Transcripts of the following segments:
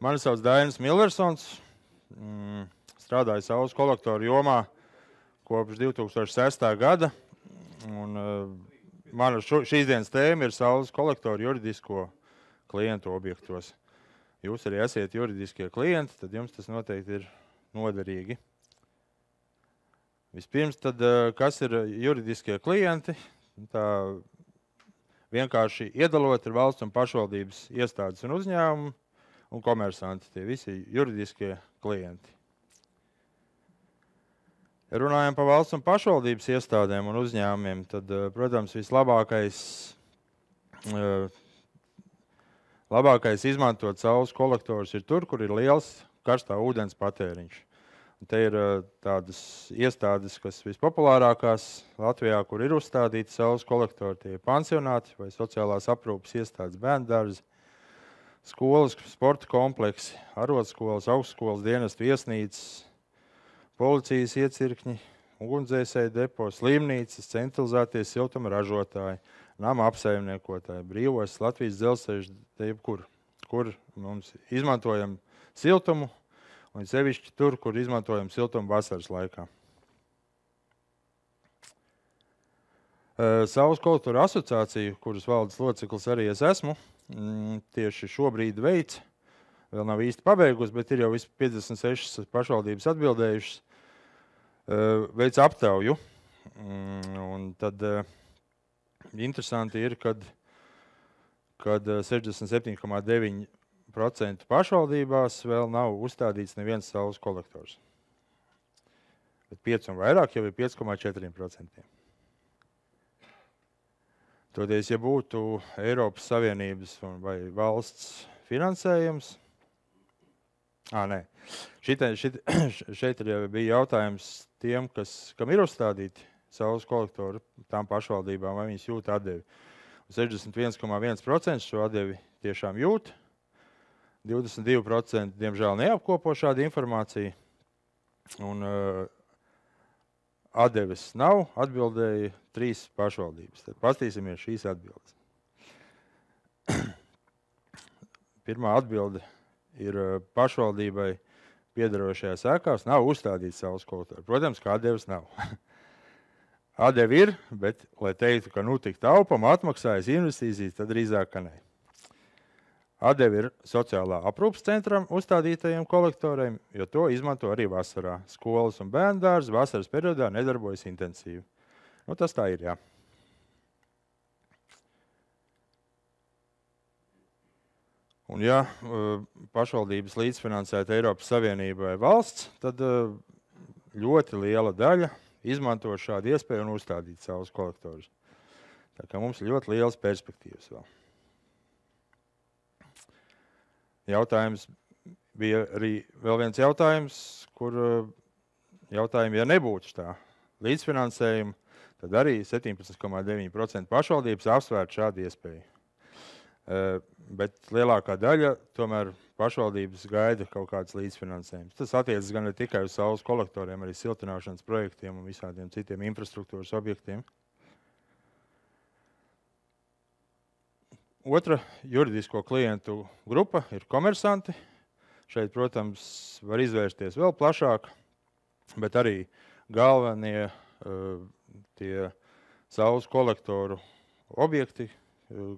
Mani sauc Dainis Milversons. Mm, strādāju saules kolektoru jomā kopš 2006. gada. Un, eh, mana šo, šīs dienas tēma ir saules kolektoru juridisko klientu objektos. Jūs arī esat juridiskie klienti, tad jums tas noteikti ir noderīgi. Vispirms, tad, eh, kas ir juridiskie klienti? Tā vienkārši iedalot ir valsts un pašvaldības iestādes un uzņēmumi un komersanti, tie visi juridiskie klienti. Runājam par valsts un pašvaldības iestādēm un uzņēmumiem, tad, eh, protams, vislabākais eh, labākais izmantot saules kolektorus ir tur, kur ir liels karstā ūdens patēriņš. Un te ir eh, tādas iestādes, kas vispopulārākās Latvijā, kur ir uzstādīti saules kolektori, tie ir pansionāti vai sociālās aprūpas iestādes bērndārzi skolas sporta kompleksi, arotskolas, augstskolas dienestu viesnīcas, policijas iecirkņi, ugunsdzēsēju depo, slimnīcas, centralizētie siltuma ražotāji, nama apsaimniekotāji, brīvos Latvijas dzelzceļš, jebkur, kur mums izmantojam siltumu, un sevišķi tur, kur izmantojam siltumu vasaras laikā. Eh, Savas kultūra asociācija, kuras valdes loceklis arī es esmu, mm, tieši šobrīd veids. Vēl nav īsti pabeigusi, bet ir jau 56 pašvaldības atbildējušas. Eh, veic aptauju. Mm, un tad eh, interesanti ir, kad, kad 67,9% eh, pašvaldībās vēl nav uzstādīts neviens saules kolektors. Bet 5 un vairāk jau ir 5,4%. Toties, ja būtu Eiropas Savienības vai valsts finansējums, à, nē, šitē, šit, šeit arī bija jautājums tiem, kas, kam ir uzstādīti saules kolektori, tām pašvaldībām, vai viņas jūt atdevi. 61,1% šo atdevi tiešām jūt. 22% diemžēl neapkopo šādu informāciju. Un, uh, atdeves nav, atbildēja trīs pašvaldības. Tad paskatīsimies šīs atbildes. Pirmā atbilde ir eh, pašvaldībai piedarošajā sēkās nav uzstādīts savus kultūru. Protams, kā atdeves nav. Atdevi ir, bet, lai teiktu, ka nu tik taupam atmaksājas investīcijas, tad drīzāk, ka ne. Atdevi ir sociālā aprūpas centram uzstādītajiem kolektoriem, jo to izmanto arī vasarā. Skolas un bērnu dārzi vasaras periodā nedarbojas intensīvi. Nu, tas tā ir, jā. Un, ja eh, pašvaldības līdzfinansēta Eiropas Savienība vai valsts, tad eh, ļoti liela daļa izmanto šādu iespēju un uzstādīt savus kolektorus. Tā kā mums ir ļoti liels perspektīvas vēl. jautājums bija arī vēl viens jautājums, kur eh, jautājumi, ja nebūtu tā līdzfinansējuma, tad arī 17,9% pašvaldības apsvērtu šādu iespēju. Eh, bet lielākā daļa tomēr pašvaldības gaida kaut kādas līdzfinansējumus. Tas attiecas gan ne tikai uz saules kolektoriem, arī siltināšanas projektiem un visādiem citiem infrastruktūras objektiem. Uh, Otra juridisko klientu grupa ir komersanti. Šeit, protams, var izvērsties vēl plašāk, bet arī galvenie eh, tie saules kolektoru objekti, eh,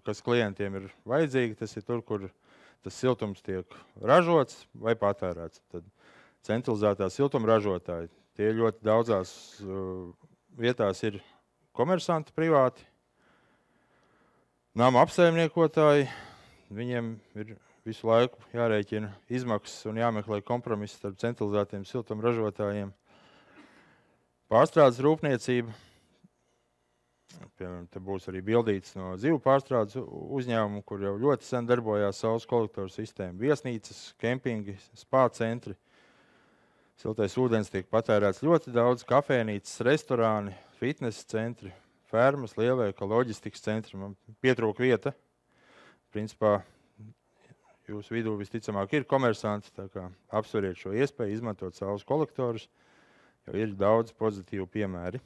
kas klientiem ir vajadzīgi, tas ir tur, kur tas siltums tiek ražots vai patērēts. Tad centralizētā siltumražotāji, tie ļoti daudzās eh, vietās ir komersanti privāti, nama apsaimniekotāji, viņiem ir visu laiku jārēķina izmaksas un jāmeklē kompromiss starp centralizētiem siltumražotājiem. Pārstrādes rūpniecība, piemēram, te būs arī bildīts no zivu pārstrādes uzņēmumu, kur jau ļoti sen darbojās saules kolektoru sistēma, viesnīcas, kempingi, spā centri. Siltais ūdens tiek patērēts ļoti daudz, kafejnīcas, restorāni, fitnesa centri, fermas, lielveikala, loģistikas centri. Man pietrūka vieta. Principā jūsu vidū visticamāk ir komersanti. Apsveriet šo iespēju, izmantot savus kolektorus. Jo ir daudz pozitīvu piemēru.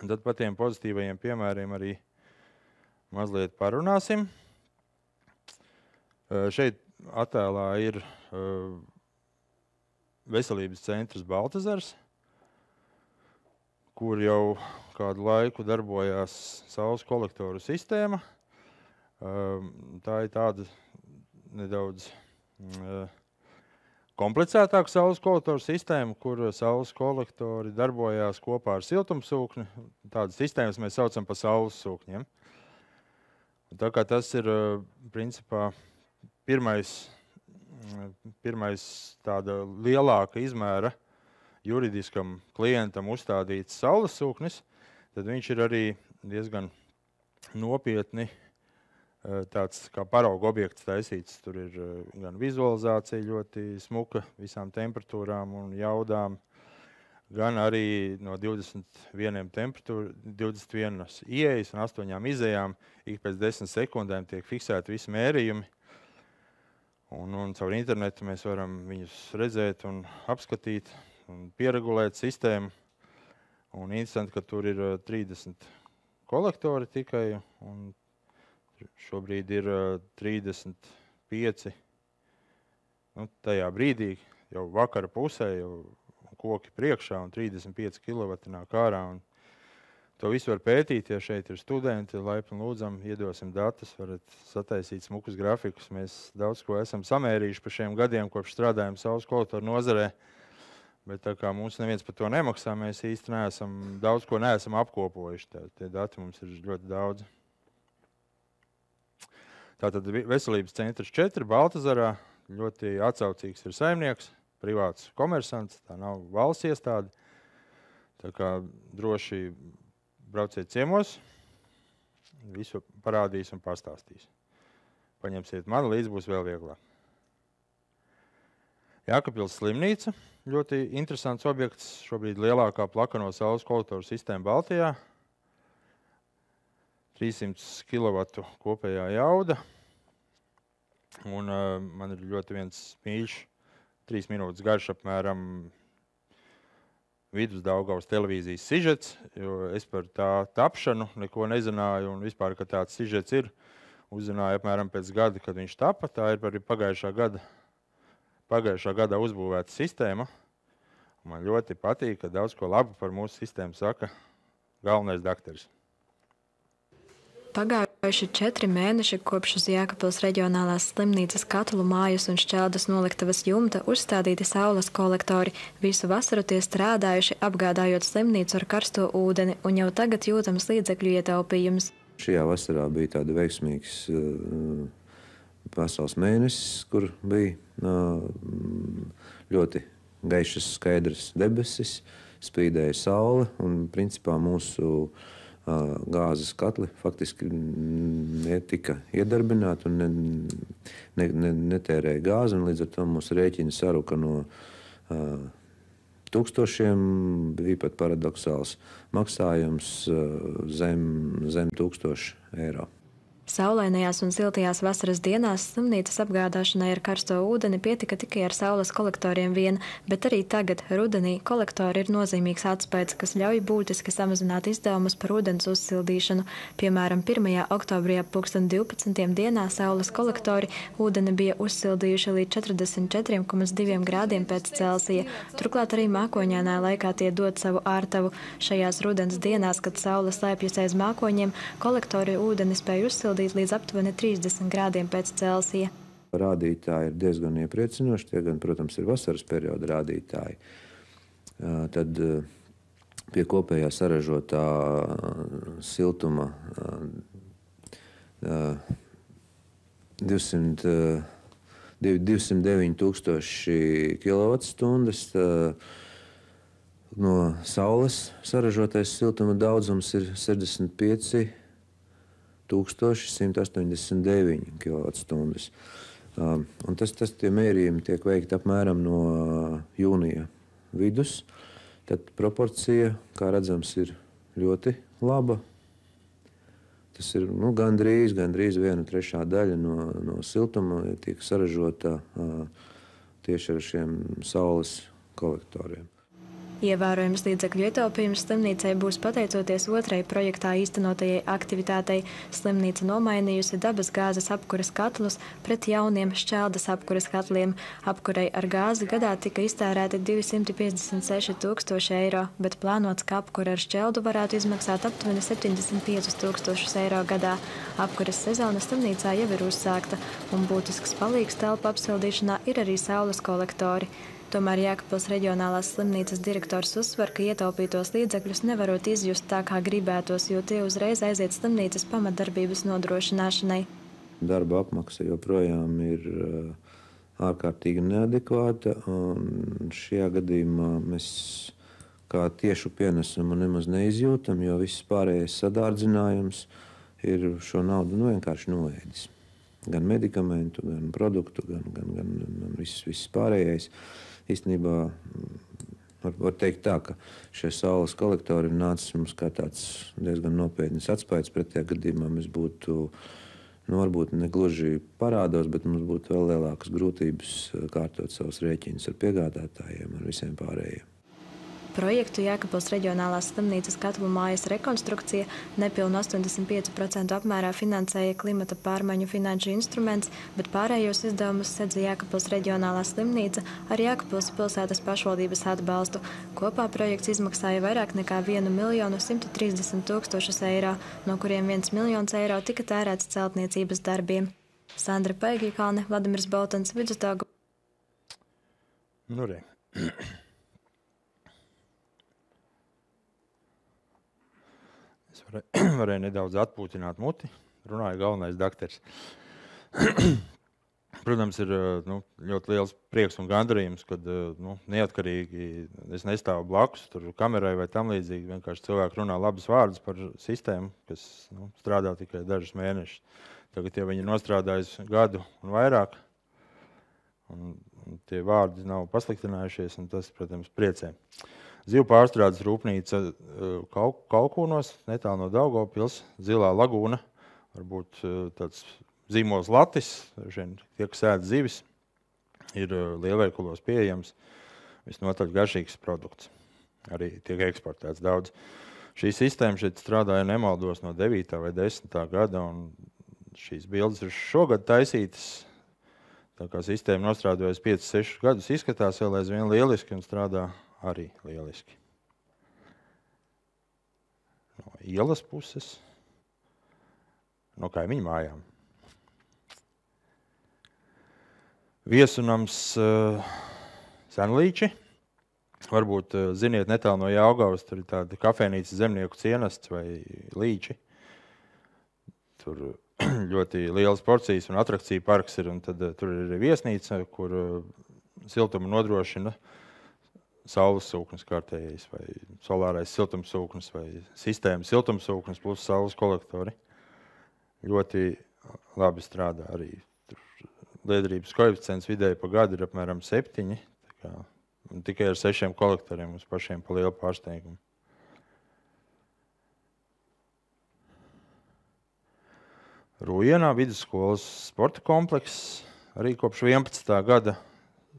Tad par tiem pozitīvajiem piemēriem arī mazliet parunāsim. Šeit attēlā ir veselības centrs Baltazars, kur jau kādu laiku darbojās saules kolektoru sistēma. Ehm, tā ir tāda nedaudz eh, komplicētāka saules kolektoru sistēma, kur saules kolektori darbojās kopā ar siltumsūkni. Tādas sistēmas mēs saucam par saules sūkņiem. Tā kā tas ir eh, principā pirmais, pirmais tāda lielāka izmēra juridiskam klientam uzstādīts saules sūknis – tad viņš ir arī diezgan nopietni eh, tāds kā parauga objekts taisīts. Tur ir eh, gan vizualizācija ļoti smuka visām temperatūrām un jaudām, gan arī no 21, 21 ieejas un 8 izējām ik pēc 10 sekundēm tiek fiksēti visi mērījumi. Un, un caur internetu mēs varam viņus redzēt un apskatīt un pieregulēt sistēmu. Un interesanti, ka tur ir 30 eh, kolektori tikai. Šobrīd ir 35. Eh, nu, tajā brīdī, jau vakara pusē, jau koki priekšā un 35 kW nāk ārā. To visu var pētīt, ja šeit ir studenti. Laipni lūdzam, iedosim datus, varat sataisīt smukus grafikus. Mēs daudz ko esam samērījuši par šiem gadiem, kopš strādājam saules kolektoru nozarei. Bet tā kā mums neviens par to nemaksā, mēs īstenībā neesam daudz ko neesam apkopojuši. Tā, tie dati mums ir ļoti daudz. Tātad veselības centrs 4. Baltazarā ļoti atsaucīgs ir saimnieks, privāts komersants. Tā nav valsts iestāde. Tā kā droši brauciet ciemos, visu parādīs un pastāstīs. Paņemsiet mani līdzi, būs vēl vieglāk. Jākapils slimnīca ļoti interesants objekts. Šobrīd lielākā plakano saules kolektora sistēma Baltijā. 300 kW kopējā jauda. Un, uh, man ir ļoti viens mīļš, trīs minūtes garš, apmēram vidusdaļgājas televīzijas sižets. Es par tā tapšanu neko nezināju, un vispār, ka tāds sižets ir, uzzināju apmēram pēc gada, kad viņš tapa. Tā ir arī pagājušā gada pagājušā gadā uzbūvēta sistēma. Man ļoti patīk, ka daudz ko labu par mūsu sistēmu saka galvenais doktors. Pagājuši četri mēneši kopš uz Jēkabūras reģionālās slimnīcas katlu mājas un šķeldas noliktavas jumta uzstādīti saules kolektori. Visu vasaru tie strādājuši, apgādājot slimnīcu ar karsto ūdeni, un jau tagad jūtams līdzekļu ietaupījums. Šajā vasarā bija tāds veiksmīgs uh, Pasaules mēnesis, kur bija mm, ļoti gaišas, skaidras debesis, spīdēja saule un principā mūsu gāzes katli faktiski netika iedarbināti un ne, ne, ne, netērēja gāzi. Līdz ar to mūsu rēķini saruka no uh, tūkstošiem. Bija pat paradoxāls maksājums uh, zem, zem tūkstošu eiro. Saulainajās un siltajās vasaras dienās slimnīcas apgādāšanai ar karsto ūdeni pietika tikai ar saules kolektoriem vien, bet arī tagad, rudenī, kolektori ir nozīmīgs atspējas, kas ļauj būtiski samazināt izdevumus par ūdens uzsildīšanu. Piemēram, 1. oktobrī ap 2012. dienā saules kolektori ūdeni bija uzsildījuši līdz 44,2 grādiem pēc Celsija. Turklāt arī mākoņainā laikā tie dod savu ārtavu. Šajās rudens dienās, kad saule slēpjas aiz mākoņiem, kolektori ūdeni spēj uzsildīt sasildīt līdz aptuveni 30 grādiem pēc Celsija. Rādītāji ir diezgan iepriecinoši, tie gan, protams, ir vasaras perioda rādītāji. Tad pie kopējā saražotā siltuma 200, 209 tūkstoši kWh. No saules saražotais siltuma daudzums ir 65 1189 kWh. Um, un tas, tas tie mērījumi tiek veikti apmēram no uh, jūnija vidus. Tad proporcija, kā redzams, ir ļoti laba. Tas ir nu, gandrīz, gandrīz viena trešā daļa no, no siltuma, tiek saražota uh, tieši ar šiem saules kolektoriem. Ievērojams līdzekļu ietaupījums slimnīcai būs pateicoties otrai projektā īstenotajai aktivitātei. Slimnīca nomainījusi dabas gāzes apkuras katlus pret jauniem šķeldas apkuras katliem. Apkurei ar gāzi gadā tika iztērēti 256 tūkstoši eiro, bet plānots, ka apkura ar šķeldu varētu izmaksāt aptuveni 75 tūkstošus eiro gadā. Apkuras sezona slimnīcā jau ir uzsākta, un būtisks palīgs telpu apsildīšanā ir arī saules kolektori. Tomēr Jēkabpils reģionālās slimnīcas direktors uzsver, ka ietaupītos līdzekļus nevarot izjust tā, kā gribētos, jo tie uzreiz aiziet slimnīcas pamatdarbības nodrošināšanai. Darba apmaksa joprojām ir eh, ārkārtīgi neadekvāta, un šajā gadījumā mēs kā tiešu pienesumu nemaz neizjūtam, jo viss pārējais sadārdzinājums ir šo naudu nu, vienkārši noēdis. Gan medikamentu, gan produktu, gan, gan, gan, gan viss, viss pārējais. Uh, īstenībā mm, var, var teikt tā, ka šie saules kolektori ir nācis mums kā tāds diezgan nopietns atspējas. Pretējā gadījumā mēs būtu, nu, varbūt ne gluži parādos, bet mums būtu vēl lielākas grūtības eh, kārtot savus rēķinus ar piegādātājiem un visiem pārējiem. Projektu Jēkabils reģionālās slimnīcas katlu mājas rekonstrukcija nepilnu 85% apmērā finansēja klimata pārmaiņu finanšu instruments, bet pārējos izdevumus sedza Jēkabils reģionālā slimnīca ar Jēkabils pilsētas pašvaldības atbalstu. Kopā projekts izmaksāja vairāk nekā 1 miljonu 130 tūkstošus eiro, no kuriem 1 miljons eiro tika tērēts celtniecības darbiem. Sandra Paigīkalne, Vladimirs Boltons, Vidzutāgu. Nu, re. varēja nedaudz atpūtināt muti. Runāja galvenais doktors. Protams, ir eh, nu, ļoti liels prieks un gandarījums, kad eh, nu, neatkarīgi es nestāvu blakus tam kamerai vai tam līdzīgi. Vienkārši cilvēki runā labus vārdus par sistēmu, kas nu, strādā tikai dažus mēnešus. Tagad, ja viņi ir nostrādājuši gadu un vairāk, un, un tie vārdi nav pasliktinājušies, tas, protams, priecē. Uh, Zivju pārstrādes rūpnīca e, Kalkūnos, netālu no Daugopils, Zilā lagūna, varbūt e, tāds zīmos latis, šeit tie, kas ēd zivis, ir e, lielveikalos pieejams. Visnotaļ garšīgs produkts. Arī tiek eksportēts daudz. Šī sistēma šeit strādāja, nemaldos, no 9. vai 10. gada, un šīs bildes ir šogad taisītas. Tā kā sistēma nostrādājusi 5, 6 gadus, izskatās vēl aizvien lieliski un strādā arī lieliski. No ielas puses, no kaimiņu mājām. Viesunams uh, Senlīči. Varbūt uh, ziniet, netālu no Jāgaunas tur ir tāda kafejnīca zemnieku cienasts vai līči. Tur ļoti liels porcijas un attrakciju parks ir. Un tad, uh, tur ir viesnīca, kur uh, siltumu nodrošina uh, saules sūknis, kārtējais, vai solārais siltumsūknis, vai sistēmas siltumsūknis, plus saules kolektori. Ļoti labi strādā arī. Liederības koeficients vidēji pa gadu ir apmēram 7. Tikai ar sešiem kolektoriem mums pašiem pa lielu pārsteigumu. Rūjienā vidusskolas sporta komplekss arī kopš 11. gada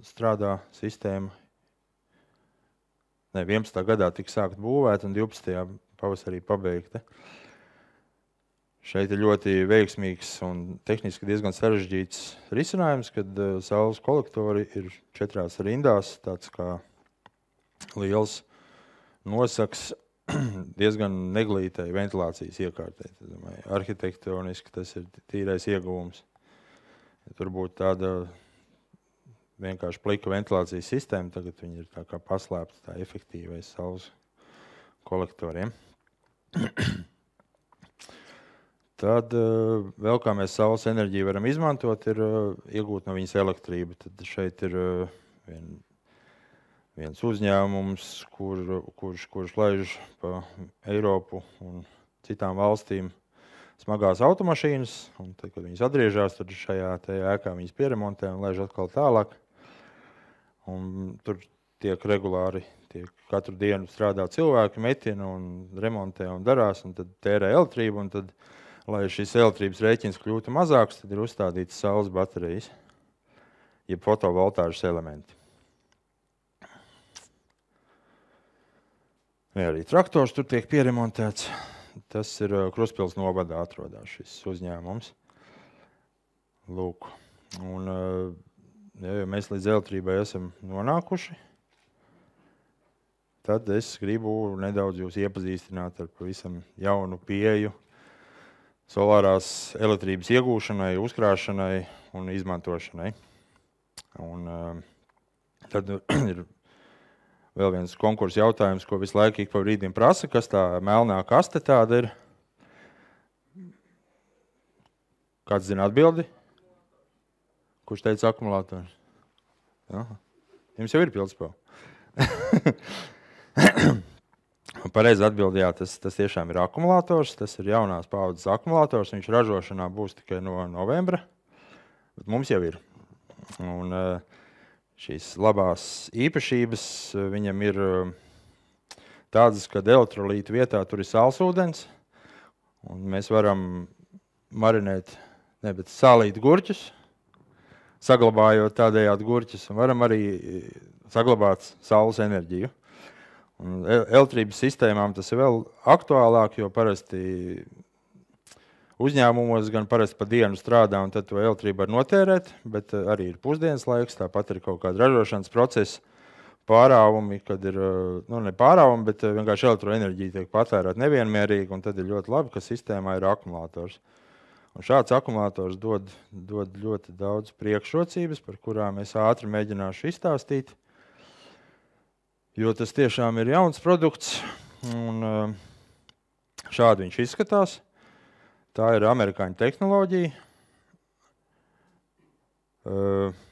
strādā sistēma ne, 11. gadā tika sākta būvēta un 12. pavasarī pabeigta. Šeit ir ļoti veiksmīgs un tehniski diezgan sarežģīts risinājums, kad uh, saules kolektori ir četrās rindās. Tāds kā liels nosaks diezgan neglītai ventilācijas iekārtai. Arhitektoniski tas ir tīrais ieguvums. Ja tur būtu tāda vienkārši plika ventilācijas sistēma. Tagad viņi ir paslēpti tā efektīvi aiz saules kolektoriem. Tad eh, vēl kā mēs saules enerģiju varam izmantot, ir eh, iegūt no viņas elektrību. Tad šeit ir eh, vien, viens uzņēmums, kur, kurš, kurš laiž pa Eiropu un citām valstīm smagās automašīnas. Tad, kad viņas atgriežas, tad šajā ēkā viņas pieremontē un laiž atkal tālāk. Un tur tiek regulāri, tiek katru dienu strādā cilvēki, metina un remontē un darās, un tad tērē elektrību. Un tad, lai šis elektrības rēķins kļūtu mazāks, tad ir uzstādīts saules baterijas, jeb fotovoltāžas elementi. Ja arī traktors tur tiek pieremontēts. Tas ir Kruspils novadā atrodas šis uzņēmums. Lūk. Un, uh, ja jau mēs līdz elektrībai esam nonākuši, tad es gribu nedaudz jūs iepazīstināt ar pavisam jaunu pieeju solārās elektrības iegūšanai, uzkrāšanai un izmantošanai. Un, uh, tad ir vēl viens konkurss jautājums, ko visu laiku ik pa brīdim prasa, kas tā melnā kaste tāda ir. Kāds zina atbildi? Kurš teica akumulators? Jā. Jums jau ir pildspēle. Pareizi atbildējāt, tas, tas tiešām ir akumulators. Tas ir jaunās paudzes akumulators. Viņš ražošanā būs tikai no novembra. Bet mums jau ir. Un, eh, šīs labās īpašības eh, viņam ir eh, tādas, ka elektrolīta vietā tur ir sālsūdens. Mēs varam marinēt, nevis sālīt gurķus saglabājot tādējādi gurķus, varam arī e, saglabāt saules enerģiju. Un elektrības sistēmām tas ir vēl aktuālāk, jo parasti uzņēmumos gan parasti pa dienu strādā un tad to elektrību var notērēt, bet e, arī ir pusdienas laiks, tāpat ir kaut kāda ražošanas procesa pārāvumi, kad ir e, nu, ne pārāvumi, bet vienkārši elektroenerģija tiek patērēta nevienmērīgi, un tad ir ļoti labi, ka sistēmā ir akumulātors. Uh, Un šāds akumulators dod, dod ļoti daudz priekšrocības, par kurām es ātri mēģināšu izstāstīt. Jo tas tiešām ir jauns produkts, un eh, šādi viņš izskatās. Tā ir amerikāņu tehnoloģija. Eh,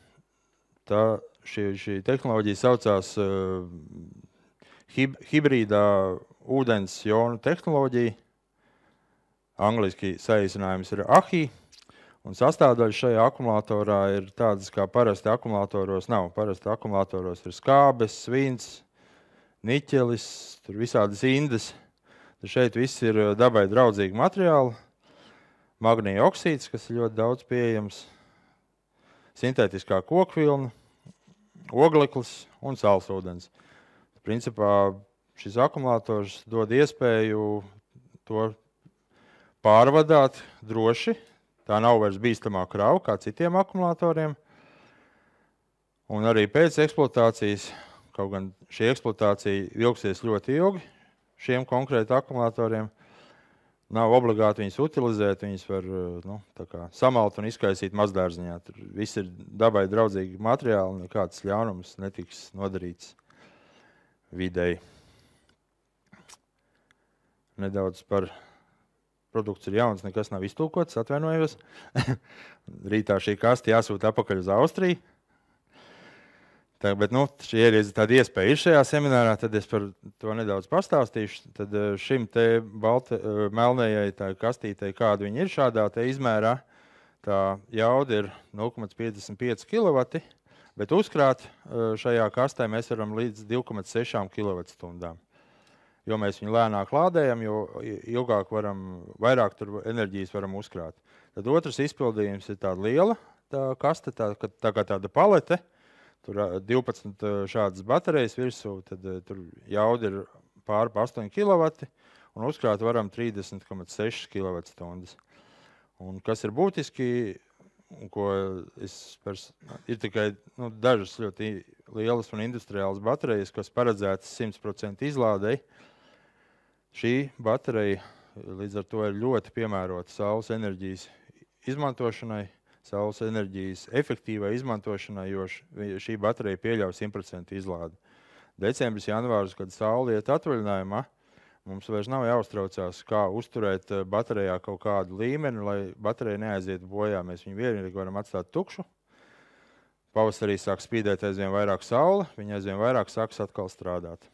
tā, šī, šī tehnoloģija saucās eh, hibrīdā ūdens jonu tehnoloģija. Angliski saīsinājums ir AHI. Un sastāvdaļa šajā akumulatorā ir tādas, kā parasti akumulatoros nav. Parasti akumulatoros ir skābes, svins, niķelis, tur visādas indes. Tad šeit viss ir eh, dabai draudzīgi materiāli. Magnija oksīds, kas ir ļoti daudz pieejams, sintētiskā kokvilna, ogleklis un sālsūdens. Principā šis akumulators dod iespēju to pārvadāt droši. Tā nav vairs bīstamā krāva kā citiem akumulatoriem. Un arī pēc eksploatācijas, kaut gan šī eksploatācija ilgsies ļoti ilgi, šiem konkrēti akumulatoriem nav obligāti viņus utilizēt. Viņus var nu, samalt un izkaisīt mazdārziņā. Tur viss ir dabai draudzīgi materiāli, nekāds ļaunums netiks nodarīts videi. Nedaudz par Produkts ir jauns, nekas nav iztūkots, atvainojos. Rītā šī kaste jāsūta atpakaļ uz Austriju. Tā, bet nu, šī ir tāda iespēja ir šajā seminārā, tad es par to nedaudz pastāstīšu. Tad eh, šim te balta, eh, melnējai kastītei, kāda viņa ir šādā izmērā, tā jauda ir 0,55 kW. Bet uzkrāt eh, šajā kastē mēs varam līdz 2,6 kWh jo mēs viņu lēnāk lādējam, jo ilgāk varam, vairāk enerģijas varam uzkrāt. Tad otrs izpildījums ir tāda liela tā kaste, tā, tā kā tāda palete. Tur 12 šādas baterijas virsū, tad tur jauda ir pāri 8 kW un uzkrāt varam 30,6 kWh. Un kas ir būtiski, un ko es pers... ir tikai nu, dažas ļoti lielas un industriālas baterijas, kas paredzētas 100% izlādei, uh, Šī baterija līdz ar to ir ļoti piemērota saules enerģijas izmantošanai, saules enerģijas efektīvai izmantošanai, jo šī baterija pieļauj 100% izlādi. Decembris, janvārs, kad saule iet atvaļinājumā, mums vairs nav jāuztraucās, kā uzturēt eh, baterijā kaut kādu līmeni, lai baterija neaizietu bojā. Mēs viņu vienīgi varam atstāt tukšu. Pavasarī sāk spīdēt aizvien vairāk saule, viņa aizvien vairāk sāks atkal strādāt.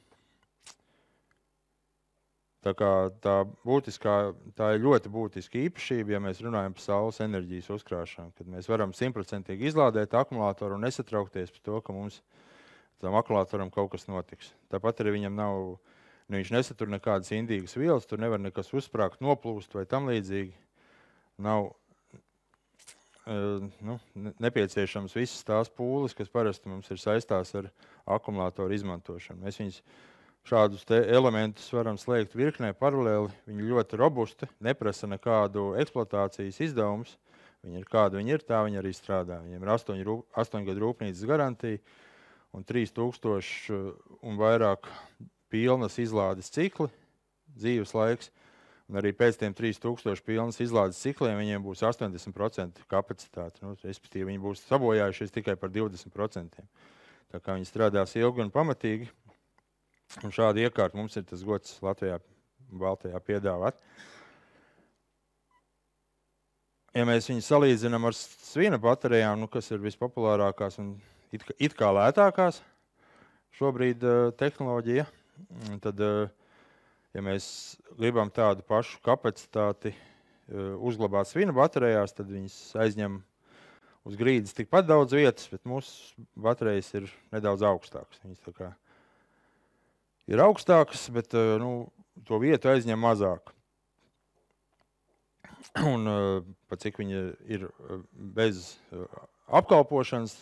Tā, kā, tā, būtiskā, tā ir ļoti būtiska īpašība, ja mēs runājam par saules enerģijas uzkrāšanu. Kad mēs varam simtprocentīgi izlādēt akumulātoru un nesatraukties par to, ka mums tam akumulātoram kaut kas notiks. Tāpat arī viņam nav, nu, viņš nesatur nekādas indīgas vielas, tur nevar nekas uzsprāgt, noplūst vai tam līdzīgi. Nav e, nu, nepieciešams visas tās pūles, kas parasti mums ir saistās ar akumulātoru izmantošanu. Mēs viņus izmantojam Šādus elementus varam slēgt virknē paralēli. Viņi ļoti robusti, neprasa nekādu eksploatācijas izdevumus. Viņi ir kādi viņi ir, tā viņi arī strādā. Viņiem ir astoņu, rūp, astoņu gadu rūpnīcas garantija un 3000 uh, un vairāk pilnas izlādes cikli, dzīves laiks. Un arī pēc tam 3000 pilnas izlādes cikliem viņiem būs 80% kapacitāte. Nu, respektīvi, viņi būs sabojājušies tikai par 20%. Tā kā viņi strādās ilgi un pamatīgi, Un šādu iekārtu mums ir tas gods Latvijā, Baltijā piedāvāt. Ja mēs viņu salīdzinām ar svina baterijām, nu, kas ir vispopulārākās un it kā, it kā lētākās šobrīd uh, tehnoloģija, mm, tad, uh, ja mēs gribam tādu pašu kapacitāti uh, uzglabāt svina baterijās, tad viņas aizņem uz grīdas tikpat daudz vietas, bet mūsu baterijas ir nedaudz augstākas. Viņas tā kā uh, ir augstāks, bet eh, nu, to vietu aizņem mazāk. Un eh, pat cik viņa ir eh, bez apkalpošanas,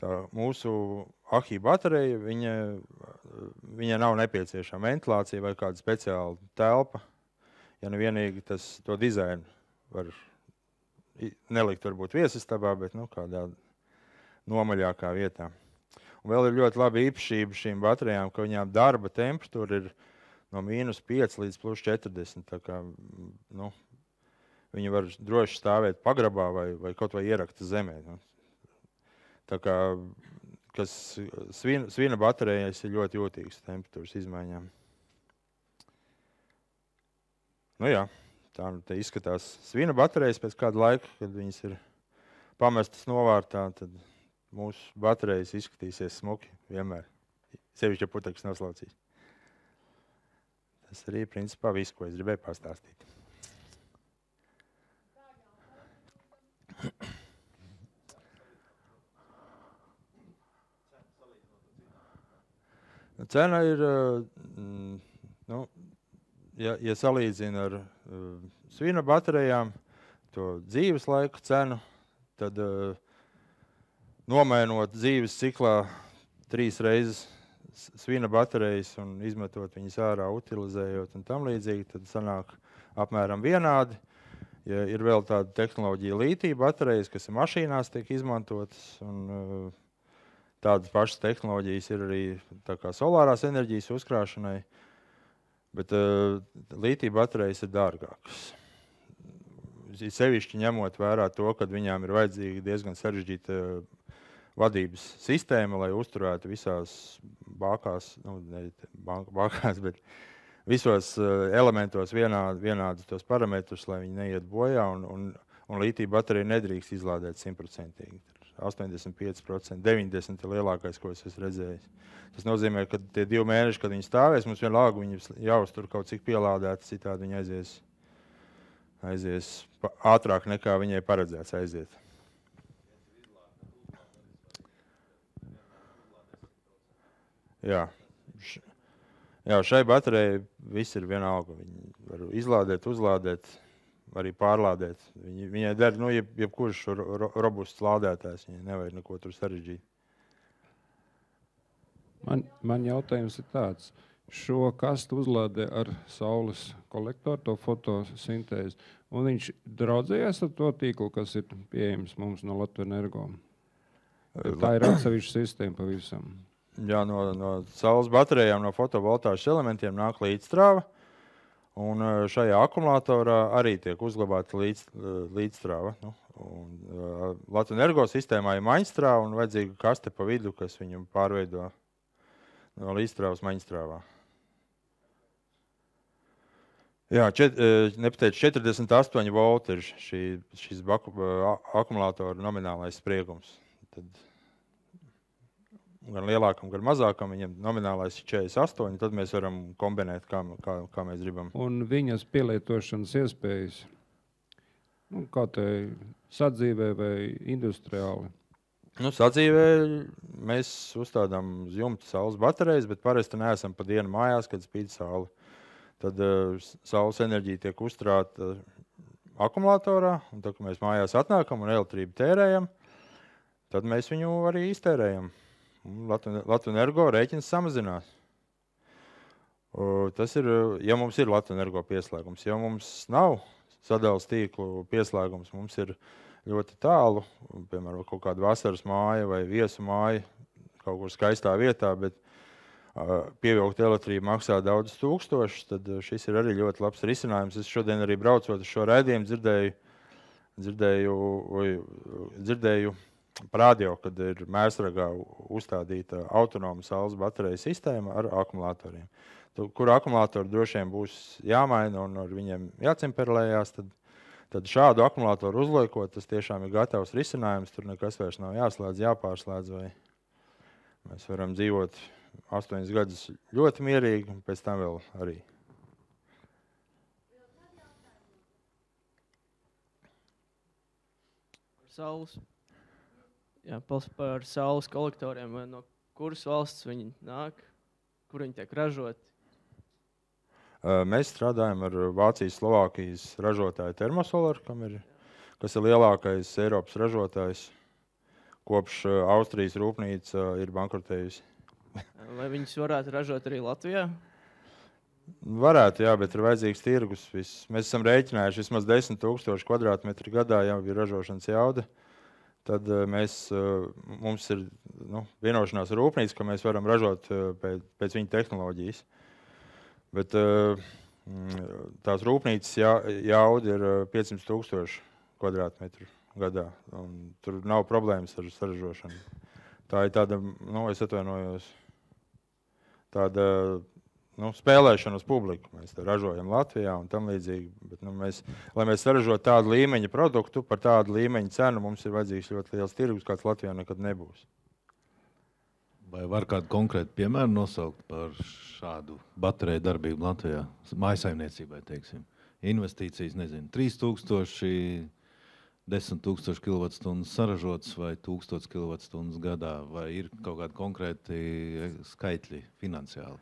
tā mūsu ahība baterija, viņa, viņa nav nepieciešama ventilācija vai kāda speciāla telpa. Ja nu vienīgi tas to dizainu var nelikt varbūt viesistabā, bet nu, kādā nomaļākā vietā. Un vēl ir ļoti laba īpašība šīm baterijām, ka viņām darba temperatūra ir no mīnus 5 līdz plus 40. Kā, nu, viņi var droši stāvēt pagrabā vai, vai kaut vai ierakta zemē. Nu. Tā kā kas svina, svina baterijās ir ļoti jūtīgs temperatūras izmaiņām. Nu, jā, tā nu izskatās svina baterijas pēc kāda laika, kad viņas ir pamestas novārtā. Tad mūsu baterijas izskatīsies smuki vienmēr. Sevišķi, ja putekļs noslaucīs. Tas arī principā viss, ko es gribēju pastāstīt. Nu, cena ir, eh, nu, ja, ja salīdzina ar uh, svina baterijām, to dzīves laiku cenu, tad uh, nomainot dzīves ciklā trīs reizes svina baterijas un izmetot viņas ārā, utilizējot un tam līdzīgi, tad sanāk apmēram vienādi. Ja ir vēl tāda tehnoloģija, līnija baterijas, kas ir mašīnās, tiek izmantotas. Un, uh, tādas pašas tehnoloģijas ir arī solārās enerģijas uzkrāšanai, bet uh, līnija baterijas ir dārgākas. Sevišķi ņemot vērā to, ka viņām ir vajadzīga diezgan sarežģīta uh, vadības sistēma, lai uzturētu visās bākās, nu, ne bākās, bet visos eh, elementos vienā, vienādus tos parametrus, lai viņi neiet bojā. Un, un, un lītība baterija nedrīkst izlādēt simtprocentīgi. 85%, 90% ir lielākais, ko es esmu redzējis. Tas nozīmē, ka tie divi mēneši, kad viņi stāvēs, mums vienalga viņas jāuztur kaut cik pielādētas, citādi viņi aizies, aizies ātrāk nekā viņai paredzēts aiziet. Jā. Jā, šai baterijai viss ir vienalga. Viņu var izlādēt, uzlādēt, arī pārlādēt. Viņa, viņai der nu, jeb, jebkurš ro, robusts lādētājs. Viņai nevajag neko tur sarežģīt. Man, man jautājums ir tāds. Šo kastu uzlādē ar saules kolektoru, to fotosintēzi. Un viņš draudzējās ar to tīklu, kas ir pieejams mums no Latvijas energo. Tā ir atsevišķa sistēma pavisam. Jā, no, no saules baterijām, no fotovoltāžas elementiem nāk līdzstrāva. Un eh, šajā akumulatorā arī tiek uzglabāta līdz, eh, līdzstrāva. Nu, un, eh, Latvijas energosistēmā ir maģistrāva un vajadzīga kaste pa vidu, kas viņu pārveido no līdzstrāvas maģistrāvā. Jā, čet, nepateicu, 48 volti ir šī, šis baku, akumulātora nominālais spriegums. Tad gan lielākam, gan mazākam, viņam nominālais ir 48, tad mēs varam kombinēt, kā, kā, kā mēs gribam. Un viņas pielietošanas iespējas, nu, kā te sadzīvē vai industriāli? Nu, sadzīvē mēs uzstādām uz jumta saules baterijas, bet parasti neesam pa dienu mājās, kad spīd saule. Tad uh, saules enerģija tiek uzturēta uh, akumulatorā, un tad, kad mēs mājās atnākam un elektrību tērējam, tad mēs viņu arī iztērējam. Latvijas energo rēķins samazinās. Tas ir, ja mums ir Latvijas energo pieslēgums, ja mums nav sadalījuma tīklu pieslēgums, mums ir ļoti tālu, piemēram, kaut kāda vasaras māja vai viesu māja kaut kur skaistā vietā, bet pievilkt elektrību maksā daudz tūkstošus, tad šis ir arī ļoti labs risinājums. Es šodien arī braucot uz šo raidījumu dzirdēju, dzirdēju, dzirdēju Prādījā, kad ir mēsragā uzstādīta autonoma saules bateriju sistēma ar akumulatoriem, kur akumulatori droši vien būs jāmaina un ar viņiem jācimperlējās, tad, tad šādu akumulātoru uzliekot, tas tiešām ir gatavs risinājums. Tur nekas vairs nav jāslēdz, jāpārslēdz. Mēs varam dzīvot astoņus gadus ļoti mierīgi, un pēc tam vēl arī saules. Jā, par saules kolektoriem. No kuras valsts viņi nāk, kur viņi tiek ražoti? Mēs strādājam ar Vācijas, Slovākijas ražotāju termosolāru, ir, kas ir lielākais Eiropas ražotājs. Kopš Austrijas rūpnīca ir bankrotējusi. Vai viņas varētu ražot arī Latvijā? Varētu, jā, bet ir vajadzīgs tirgus. Viss. Mēs esam rēķinājuši vismaz 10 000 km2 gadā, jau ir ražošanas jauda. Uh, tad eh, mēs, eh, mums ir nu, vienošanās ar rūpnīcu, ka mēs varam ražot eh, pēc, pēc viņa tehnoloģijas. Bet mm, tās rūpnīcas jā, jauda ir 500 tūkstoši kvadrātmetru gadā. Tur nav problēmas ar saražošanu. Tā ir tāda, nu, es atvainojos, tāda nu, spēlēšanu uz publiku. Mēs to ražojam Latvijā un tam līdzīgi. Bet, nu, mēs, lai mēs saražotu tādu līmeņa produktu par tādu līmeņa cenu, mums ir vajadzīgs ļoti liels tirgus, kāds Latvijā nekad nebūs. Vai var kādu konkrētu piemēru nosaukt par šādu bateriju darbību Latvijā? Mājasaimniecībai, teiksim, investīcijas, nezinu, 3000. 10,000 kWh saražots vai 1000 kWh gadā, vai ir kaut kādi konkrēti skaitļi finansiāli?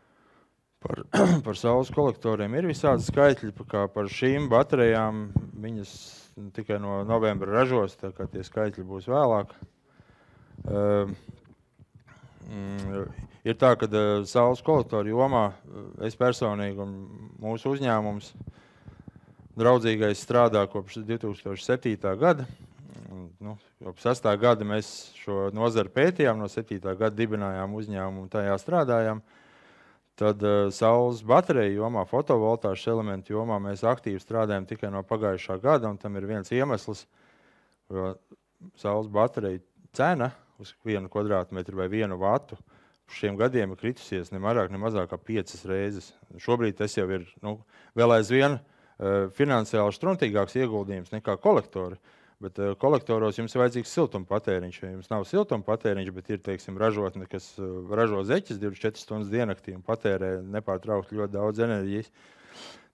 Par, par saules kolektoriem ir visādi skaitļi, kā par šīm baterijām. Viņas nu, tikai no novembra ražos, tā kā tie skaitļi būs vēlāk. Uh, ir tā, ka uh, saules kolektoru jomā e, es personīgi un mūsu uzņēmums draudzīgais strādā kopš 2007. gada. Nu, kopš 6. gada mēs šo nozaru pētījām, no 7. gada dibinājām uzņēmumu un tajā strādājām. Uh, Tad uh, eh, saules bateriju jomā, fotovoltāšu elementu jomā mēs aktīvi strādājam tikai no pagājušā gada. Tam ir viens iemesls, jo saules bateriju cena uz vienu kvadrātmetru vai vienu vatu šiem gadiem ir kritusies ne vairāk, ne mazāk kā piecas reizes. Šobrīd tas jau ir nu, vēl aizvien uh, finansiāli struntīgāks ieguldījums nekā kolektori. Uh, Bet uh, kolektoros jums ir vajadzīgs siltumpatēriņš. Ja jums nav siltumpatēriņš, bet ir teiksim, ražotne, kas eh, ražo zeķes 24 stundas diennaktī un patērē nepārtraukti ļoti daudz enerģijas.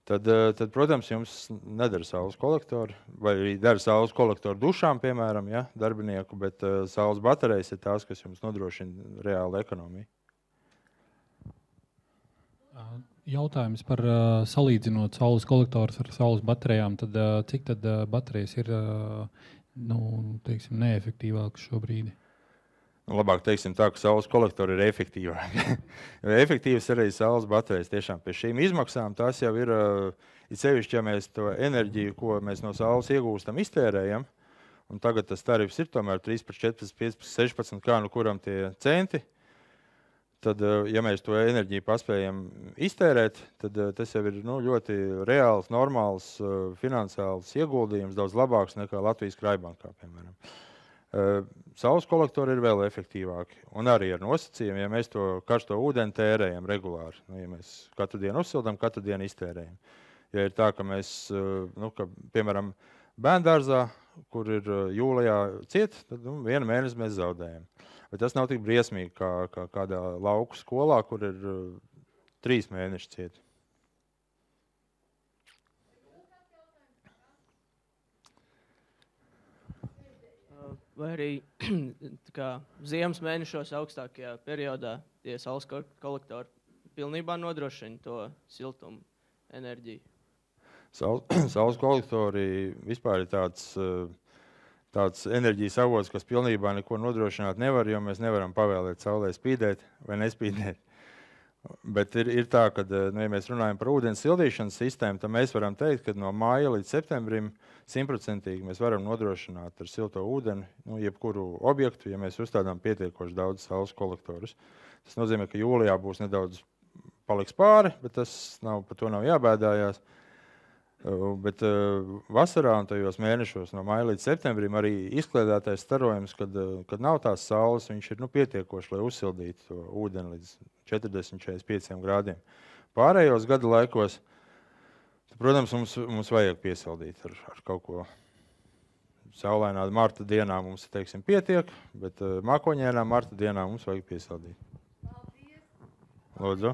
Tad, uh, tad, protams, jums nedara saules kolektori, vai arī dara saules kolektoru dušām, piemēram, ja, darbinieku, bet uh, saules baterijas ir tās, kas jums nodrošina reālu ekonomiju. Jautājums par uh, salīdzinot saules kolektorus ar saules baterijām. Tad, uh, cik tad uh, baterijas ir uh, nu, teiksim, neefektīvākas šobrīd? Labāk teiksim tā, ka saules kolektori ir efektīvāki. Efektīvas arī saules baterijas tiešām pie šīm izmaksām. Tās jau ir, uh, ir sevišķi, ja mēs to enerģiju, ko mēs no saules iegūstam, iztērējam. Un tagad tas tarifs ir tomēr 13, 14, 15, 16, kā nu kuram tie centi. Uh, tad, eh, ja mēs to enerģiju paspējam iztērēt, tad eh, tas jau ir nu, ļoti reāls, normāls eh, finansiāls ieguldījums, daudz labāks nekā Latvijas krājbankā, piemēram. Saules kolektori ir vēl efektīvāki. Un arī ar nosacījumu, ja mēs to karsto ūdeni tērējam regulāri, nu, ja mēs katru dienu uzsildām, katru dienu iztērējam. Ja ir tā, ka mēs, nu, ka, piemēram, bērngārzā, kur ir jūlijā cieta, tad nu, vienu mēnesi mēs zaudējam. Uh, Bet tas nav tik briesmīgi kā, kā kādā lauku skolā, kur ir uh, trīs mēneši cieti. Uh, vai arī kā, ziemas mēnešos augstākajā periodā tie saules kolektori pilnībā nodrošina to siltumu enerģiju. Saules kolektori vispār ir tāds uh, tāds enerģijas avots, kas pilnībā neko nodrošināt nevar, jo mēs nevaram pavēlēt saulē spīdēt vai nespīdēt. Bet ir, ir tā, ka, eh, nu, ja mēs runājam par ūdens sildīšanas sistēmu, tad mēs varam teikt, ka no māja līdz septembrim simtprocentīgi mēs varam nodrošināt ar silto ūdeni nu, jebkuru objektu, ja mēs uzstādām pietiekoši daudz saules kolektorus. Tas nozīmē, ka jūlijā būs nedaudz paliks pāri, bet tas nav, par to nav jābēdājās. Uh, Bet e, vasarā un tajos mēnešos, no maija līdz septembrim, arī izkliedētais starojums, kad, e, kad nav tās saules, viņš ir nu, pietiekošs, lai uzsildītu to ūdeni līdz 40-45 grādiem. Pārējos gada laikos, protams, mums, mums vajag piesaldīt ar, ar kaut ko. Saulainā marta dienā mums teiksim, pietiek, bet e, mākoņainā marta dienā mums vajag piesaldīt. Lūdzu!